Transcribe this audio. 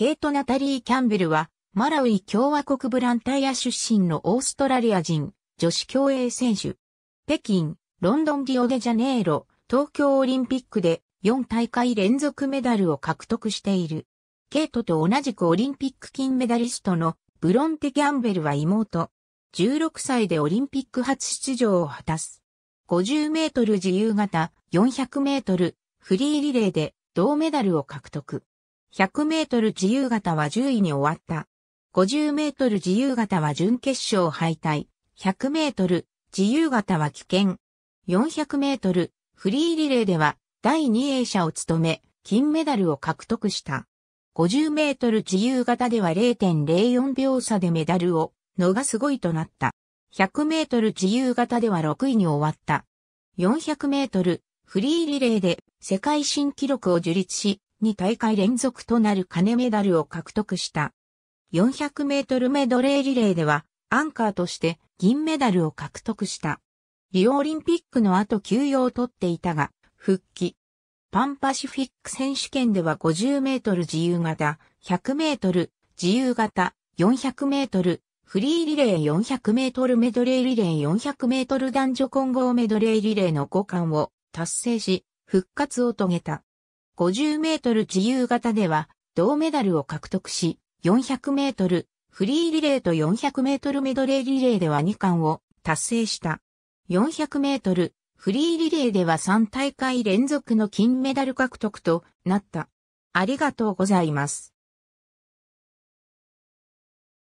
ケイト・ナタリー・キャンベルは、マラウイ共和国ブランタイア出身のオーストラリア人、女子競泳選手。北京、ロンドンリオデジャネイロ、東京オリンピックで4大会連続メダルを獲得している。ケイトと同じくオリンピック金メダリストのブロンテ・ギャンベルは妹。16歳でオリンピック初出場を果たす。50メートル自由形、400メートル、フリーリレーで銅メダルを獲得。100メートル自由形は10位に終わった。50メートル自由形は準決勝敗退。100メートル自由形は危険。400メートルフリーリレーでは第2泳者を務め、金メダルを獲得した。50メートル自由形では0.04秒差でメダルを逃す5位となった。100メートル自由形では6位に終わった。400メートルフリーリレーで世界新記録を樹立し、2大会連続となる金メダルを獲得した。400メートルメドレーリレーでは、アンカーとして銀メダルを獲得した。リオオリンピックの後休養を取っていたが、復帰。パンパシフィック選手権では50メートル自由形、100メートル自由形、400メートル、フリーリレー400メートルメドレーリレー400メートル男女混合メドレーリレーの5冠を達成し、復活を遂げた。50メートル自由形では銅メダルを獲得し、400メートルフリーリレーと400メートルメドレーリレーでは2冠を達成した。400メートルフリーリレーでは3大会連続の金メダル獲得となった。ありがとうございます。